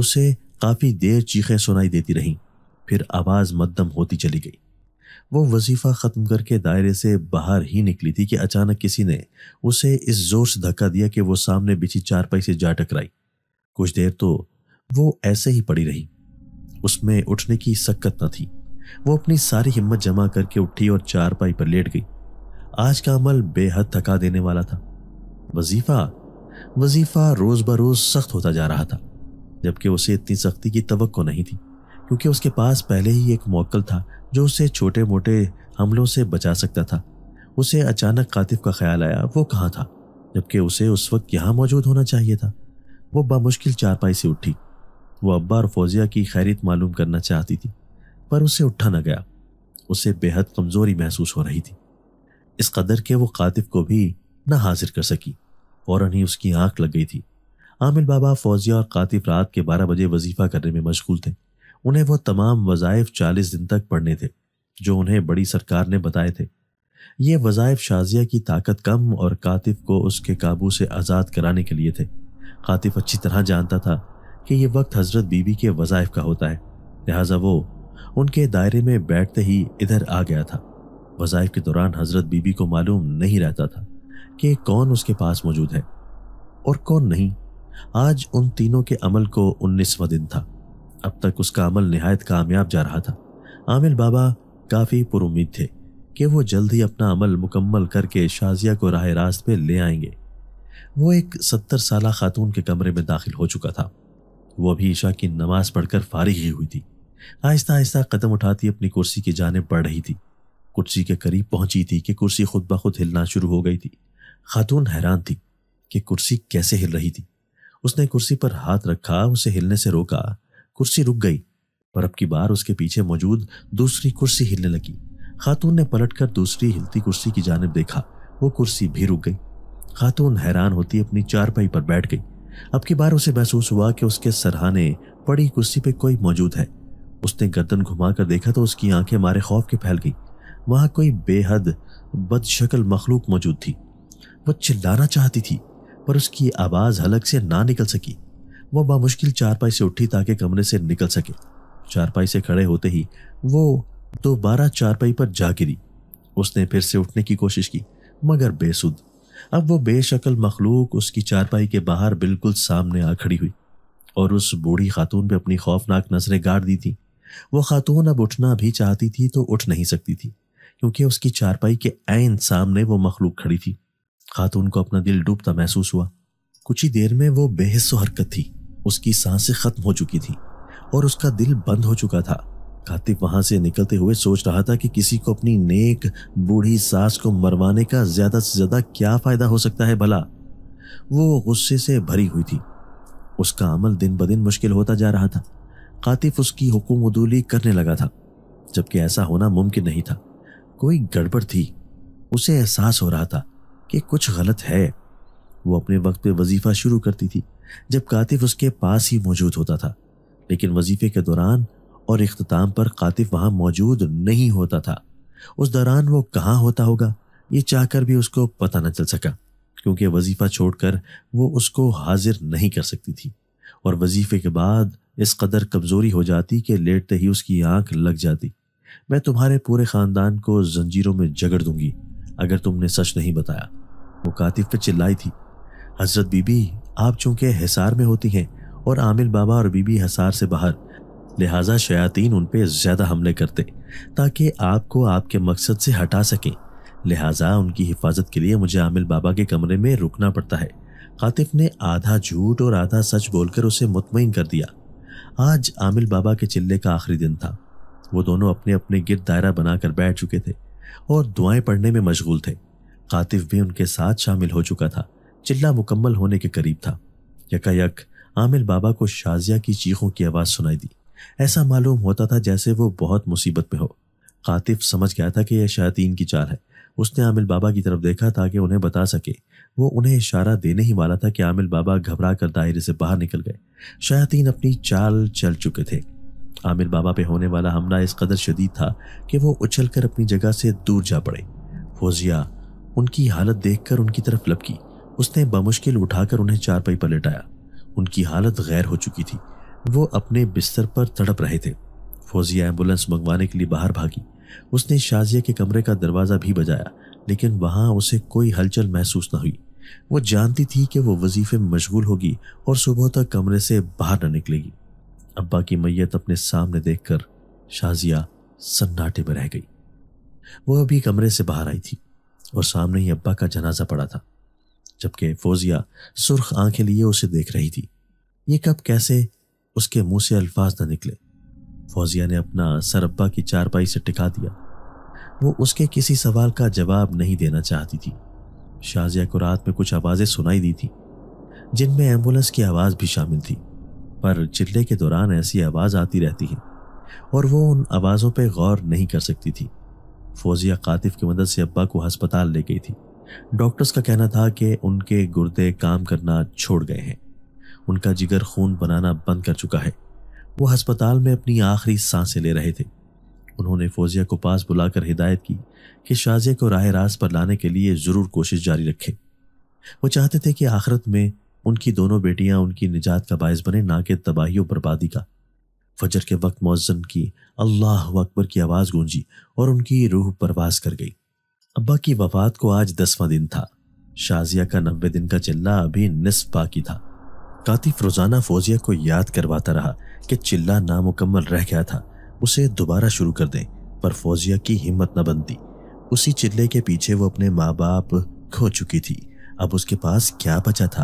उसे काफ़ी देर चीखें सुनाई देती रहीं फिर आवाज़ मद्दम होती चली गई वो वजीफ़ा ख़त्म करके दायरे से बाहर ही निकली थी कि अचानक किसी ने उसे इस ज़ोर से धक्का दिया कि वो सामने बिछी चारपाई से जा टकराई कुछ देर तो वो ऐसे ही पड़ी रही उसमें उठने की सक्कत न थी वो अपनी सारी हिम्मत जमा करके उठी और चारपाई पर लेट गई आज का अमल बेहद थका देने वाला था वजीफा वजीफा रोज़ बरोज़ सख्त होता जा रहा था जबकि उसे इतनी सख्ती की तो नहीं थी क्योंकि उसके पास पहले ही एक मौकल था जो उसे छोटे मोटे हमलों से बचा सकता था उसे अचानक कातिब का ख्याल आया वो कहाँ था जबकि उसे उस वक्त यहाँ मौजूद होना चाहिए था वो बामुश्किल चारपाई से उठी वो अब्बा और फौजिया की खैरित मालूम करना चाहती थी पर उसे उठा न गया उसे बेहद कमज़ोरी महसूस हो रही थी इस कदर के वो कातिब को भी ना हाजिर कर सकी फ़ौरन ही उसकी आंख लग गई थी आमिर बाबा फौजिया और कातिफ रात के बारह बजे वजीफ़ा करने में मशगूल थे उन्हें वह तमाम वज़ायफ चालीस दिन तक पढ़ने थे जो उन्हें बड़ी सरकार ने बताए थे ये वज़ायफ शाजिया की ताकत कम और कातिब को उसके काबू से आज़ाद कराने के लिए थे कातिफ अच्छी तरह जानता था कि यह वक्त हज़रत बीबी के वज़ायफ का होता है लिहाजा वो उनके दायरे में बैठते ही इधर आ गया था वज़ायफ के दौरान हज़रत बीबी को मालूम नहीं रहता था कि कौन उसके पास मौजूद है और कौन नहीं आज उन तीनों के अमल को उन्नीसवा दिन था अब तक उसका अमल नहायत कामयाब जा रहा था आमिर बाबा काफ़ी पुरुद थे कि वो जल्द ही अपना अमल मुकम्मल करके शाजिया को राह रास्त पे ले आएंगे वो एक सत्तर साल खातून के कमरे में दाखिल हो चुका था वो अभी ईशा की नमाज पढ़कर फारिग ही हुई थी आहिस्ता आहिस्ता कदम उठाती अपनी कुर्सी की जानब बढ़ रही थी कुर्सी के करीब पहुंची थी कि कुर्सी खुद ब खुद हिलना शुरू हो गई थी खातून हैरान थी कि कुर्सी कैसे हिल रही थी उसने कुर्सी पर हाथ रखा उसे हिलने से रोका कुर्सी रुक गई पर अब की बार उसके पीछे मौजूद दूसरी कुर्सी हिलने लगी खातून ने पलटकर दूसरी हिलती कुर्सी की जानब देखा वो कुर्सी भी रुक गई खातून हैरान होती अपनी चारपाई पर बैठ गई अब की बार उसे महसूस हुआ कि उसके सरहाने पड़ी कुर्सी पे कोई मौजूद है उसने गर्दन घुमाकर देखा तो उसकी आंखें मारे खौफ के फैल गई वहां कोई बेहद बदशकल मखलूक मौजूद थी वह चिल्लाना चाहती थी पर उसकी आवाज़ हलक से ना निकल सकी वह बामुश्किल चारपाई से उठी ताकि कमरे से निकल सके चारपाई से खड़े होते ही वो दोबारा चारपाई पर जा गिरी उसने फिर से उठने की कोशिश की मगर बेसुध अब वो बेशकल मखलूक उसकी चारपाई के बाहर बिल्कुल सामने आ खड़ी हुई और उस बूढ़ी खातून पे अपनी खौफनाक नज़रें गाड़ दी थी वो खातून अब उठना भी चाहती थी तो उठ नहीं सकती थी क्योंकि उसकी चारपाई के आन सामने वो मखलूक खड़ी थी खातून को अपना दिल डूबता महसूस हुआ कुछ ही देर में वो बेहिस्सो हरकत थी उसकी सांसें खत्म हो चुकी थी और उसका दिल बंद हो चुका था कातिब वहां से निकलते हुए सोच रहा था कि किसी को अपनी नेक बूढ़ी सास को मरवाने का ज्यादा से ज्यादा क्या फायदा हो सकता है भला वो गुस्से से भरी हुई थी उसका अमल दिन ब दिन मुश्किल होता जा रहा था कातिफ उसकी हुकुम उदूली करने लगा था जबकि ऐसा होना मुमकिन नहीं था कोई गड़बड़ थी उसे एहसास हो रहा था कि कुछ गलत है वो अपने वक्त पे वजीफ़ा शुरू करती थी जब कातिफ उसके पास ही मौजूद होता था लेकिन वजीफे के दौरान और अख्ताम पर कातिफ वहाँ मौजूद नहीं होता था उस दौरान वो कहाँ होता होगा ये चाहकर भी उसको पता न चल सका क्योंकि वजीफ़ा छोड़कर वो उसको हाजिर नहीं कर सकती थी और वजीफे के बाद इस कदर कमज़ोरी हो जाती कि लेटते ही उसकी आंख लग जाती मैं तुम्हारे पूरे ख़ानदान को जंजीरों में जगड़ दूंगी अगर तुमने सच नहीं बताया वो मुकातिफ पे चिल्लाई थी हजरत बीबी आप चूंकि हिसार में होती हैं और आमिर बाबा और बीबी हिसार से बाहर लिहाजा शयातीन उन पर ज़्यादा हमले करते ताकि आपको आपके मकसद से हटा सकें लिहाजा उनकी हिफाजत के लिए मुझे आमिर बाबा के कमरे में रुकना पड़ता है कातिफ ने आधा झूठ और आधा सच बोलकर उसे मुतमिन कर दिया आज आमिल बाबा के चिल्ले का आखिरी दिन था वो दोनों अपने अपने गिर दायरा बनाकर बैठ चुके थे और दुआएं पढ़ने में मशगूल थे कातिफ भी उनके साथ शामिल हो चुका था चिल्ला मुकम्मल होने के करीब था यकायक आमिर बाबा को शाजिया की चीखों की आवाज़ सुनाई दी ऐसा मालूम होता था जैसे वो बहुत मुसीबत में हो कातिफ समझ गया था कि यह शायतीन की चाल है उसने आमिल बाबा की तरफ देखा ताकि उन्हें बता सके वो उन्हें इशारा देने ही वाला था कि आमिल बाबा घबरा कर दायरे से बाहर निकल गए शायतीन अपनी चाल चल चुके थे आमिर बाबा पे होने वाला हमला इस कदर शदीद था कि वो उछल कर अपनी जगह से दूर जा पड़े फोजिया उनकी हालत देखकर उनकी तरफ लपकी उसने बमुश्किल उठाकर उन्हें चारपाई पर लेटाया उनकी हालत गैर हो चुकी थी वो अपने बिस्तर पर तड़प रहे थे फौजिया एम्बुलेंस मंगवाने के लिए बाहर भागी उसने शाजिया के कमरे का दरवाज़ा भी बजाया लेकिन वहाँ उसे कोई हलचल महसूस न हुई वो जानती थी कि वो वजीफे में मशगूल होगी और सुबह तक कमरे से बाहर न निकलेगी अब्बा की मैयत अपने सामने देखकर शाजिया सन्नाटे में रह गई वह अभी कमरे से बाहर आई थी और सामने ही अब्बा का जनाजा पड़ा था जबकि फौजिया सुर्ख आंखें लिए उसे देख रही थी ये कब कैसे उसके मुंह से अल्फाज न निकले फौजिया ने अपना सर अब्बा की चारपाई से टिका दिया वो उसके किसी सवाल का जवाब नहीं देना चाहती थी शाजिया को रात में कुछ आवाज़ें सुनाई दी थी जिनमें एम्बुलेंस की आवाज़ भी शामिल थी पर चिल्ले के दौरान ऐसी आवाज़ आती रहती है और वो उन आवाज़ों पर गौर नहीं कर सकती थी फौजिया कातिफ की मदद से अब्बा को अस्पताल ले गई थी डॉक्टर्स का कहना था कि उनके गुर्दे काम करना छोड़ गए हैं उनका जिगर खून बनाना बंद कर चुका है वो अस्पताल में अपनी आखिरी सांसें ले रहे थे उन्होंने फौजिया को पास बुलाकर हिदायत की कि शाजिया को राह रास्त पर लाने के लिए ज़रूर कोशिश जारी रखें वो चाहते थे कि आखिरत में उनकी दोनों बेटियां उनकी निजात का बायस बने ना कि तबाही और बर्बादी का फजर के वक्त मौजन की अल्लाह अकबर की आवाज़ गूंजी और उनकी रूह परवास कर गई अब्बा की वफात को आज दसवां दिन था शाजिया का नब्बे दिन का चिल्ला अभी निसफ बाकी था कातिफ रोज़ाना फौजिया को याद करवाता रहा कि चिल्ला नामुकम्मल रह गया था उसे दोबारा शुरू कर दें पर फौजिया की हिम्मत न बनती उसी चिल्ले के पीछे वो अपने माँ बाप खो चुकी थी अब उसके पास क्या बचा था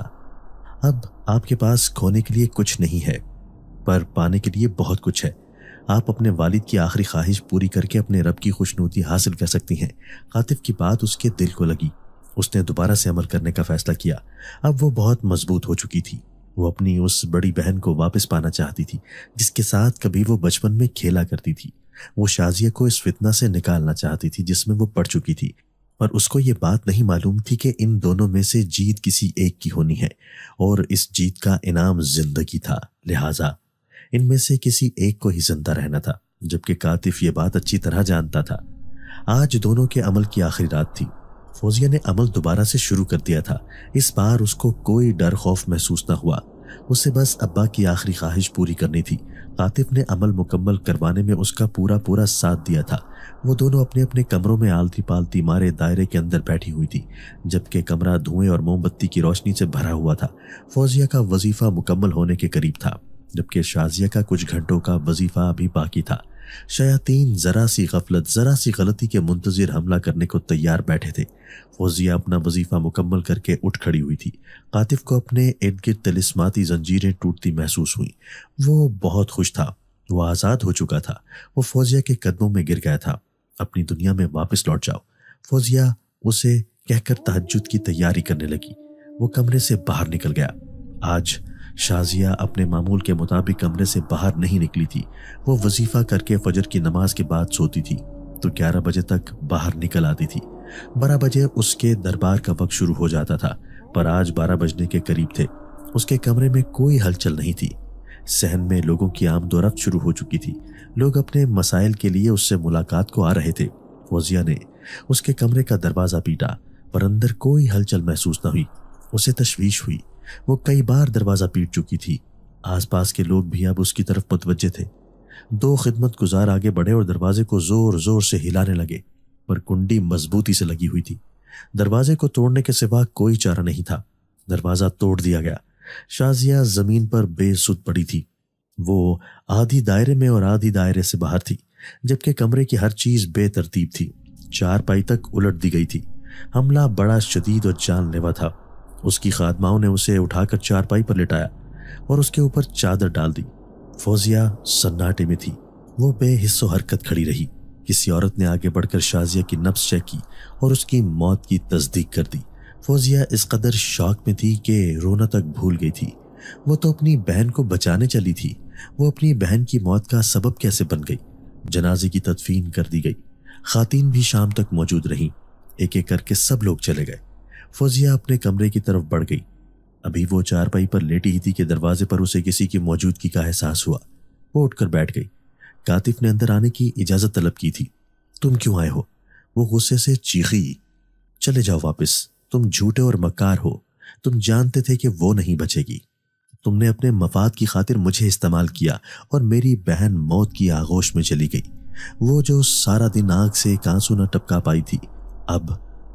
अब आपके पास खोने के लिए कुछ नहीं है पर पाने के लिए बहुत कुछ है आप अपने वालिद की आखिरी ख्वाहिश पूरी करके अपने रब की खुशनूती हासिल कर सकती हैं कातिफ की बात उसके दिल को लगी उसने दोबारा से अमल करने का फैसला किया अब वो बहुत मजबूत हो चुकी थी वो अपनी उस बड़ी बहन को वापस पाना चाहती थी जिसके साथ कभी वो बचपन में खेला करती थी वो शाजिया को इस फितना से निकालना चाहती थी जिसमें वो पड़ चुकी थी पर उसको ये बात नहीं मालूम थी कि इन दोनों में से जीत किसी एक की होनी है और इस जीत का इनाम जिंदगी था लिहाजा इनमें से किसी एक को ही जिंदा रहना था जबकि कातिफ ये बात अच्छी तरह जानता था आज दोनों के अमल की आखिरी रात थी फौजिया ने अमल दोबारा से शुरू कर दिया था इस बार उसको कोई डर खौफ महसूस न हुआ उसे बस अब्बा की आखिरी ख्वाहिश पूरी करनी थी कातिफ ने अमल मुकम्मल करवाने में उसका पूरा पूरा साथ दिया था वो दोनों अपने अपने कमरों में आलती पालती मारे दायरे के अंदर बैठी हुई थी जबकि कमरा धुएं और मोमबत्ती की रोशनी से भरा हुआ था फौजिया का वजीफा मुकम्मल होने के करीब था जबकि शाजिया का कुछ घंटों का वजीफा अभी बाकी था शयातीन ज़रा सी गफलत ज़रा सी गलती के मुंतज़र हमला करने को तैयार बैठे थे फौजिया अपना वजीफ़ा मुकम्मल करके उठ खड़ी हुई थी कातिफ को अपने इर्द गिर्द तलिस्माती जंजीरें टूटती महसूस हुई वो बहुत खुश था वो आज़ाद हो चुका था वो फौजिया के कदमों में गिर गया था अपनी दुनिया में वापस लौट जाओ फौजिया उसे कहकर तहजद की तैयारी करने लगी वो कमरे से बाहर निकल गया आज शाजिया अपने मामूल के मुताबिक कमरे से बाहर नहीं निकली थी वो वजीफा करके फजर की नमाज के बाद सोती थी तो ग्यारह बजे तक बाहर निकल आती थी बारह बजे उसके दरबार का वक्त शुरू हो जाता था पर आज बारह बजने के करीब थे उसके कमरे में कोई हलचल नहीं थी सहन में लोगों की आमदोरफ्त शुरू हो चुकी थी लोग अपने मसाइल के लिए उससे मुलाकात को आ रहे थे फौजिया ने उसके कमरे का दरवाज़ा पीटा पर अंदर कोई हलचल महसूस न हुई उसे तशवीश हुई वो कई बार दरवाज़ा पीट चुकी थी आसपास के लोग भी अब उसकी तरफ मुतवजे थे दो खिदमत गुजार आगे बढ़े और दरवाजे को ज़ोर ज़ोर से हिलाने लगे पर कुंडी मजबूती से लगी हुई थी दरवाजे को तोड़ने के सिवा कोई चारा नहीं था दरवाज़ा तोड़ दिया गया शाजिया ज़मीन पर बेसुद पड़ी थी वो आधी दायरे में और आधी दायरे से बाहर थी जबकि कमरे की हर चीज़ बेतरतीब थी चार पाई तक उलट दी गई थी हमला बड़ा शदीद और जानलेवा था उसकी खादमाओं ने उसे उठाकर चारपाई पर लिटाया और उसके ऊपर चादर डाल दी फौजिया सन्नाटे में थी वो बेहिस्सो हरकत खड़ी रही किसी औरत ने आगे बढ़कर शाजिया की नब्स चेक की और उसकी मौत की तस्दीक कर दी फौजिया इस कदर शौक में थी कि रोना तक भूल गई थी वो तो अपनी बहन को बचाने चली थी वो अपनी बहन की मौत का सबब कैसे बन गई जनाजे की तदफीन कर दी गई खातिन भी शाम तक मौजूद रहीं एक एक करके सब लोग चले गए फौजिया अपने कमरे की तरफ बढ़ गई अभी वो चारपाई पर लेटी ही थी कि दरवाजे पर उसे किसी की मौजूदगी का एहसास हुआ वो उठकर बैठ गई कातिफ ने अंदर आने की इजाज़त तलब की थी तुम क्यों आए हो वो गुस्से से चीखी चले जाओ वापस तुम झूठे और मक्कार हो तुम जानते थे कि वो नहीं बचेगी तुमने अपने मफाद की खातिर मुझे इस्तेमाल किया और मेरी बहन मौत की आगोश में चली गई वो जो सारा दिन आग से कांसू न टपका पाई थी अब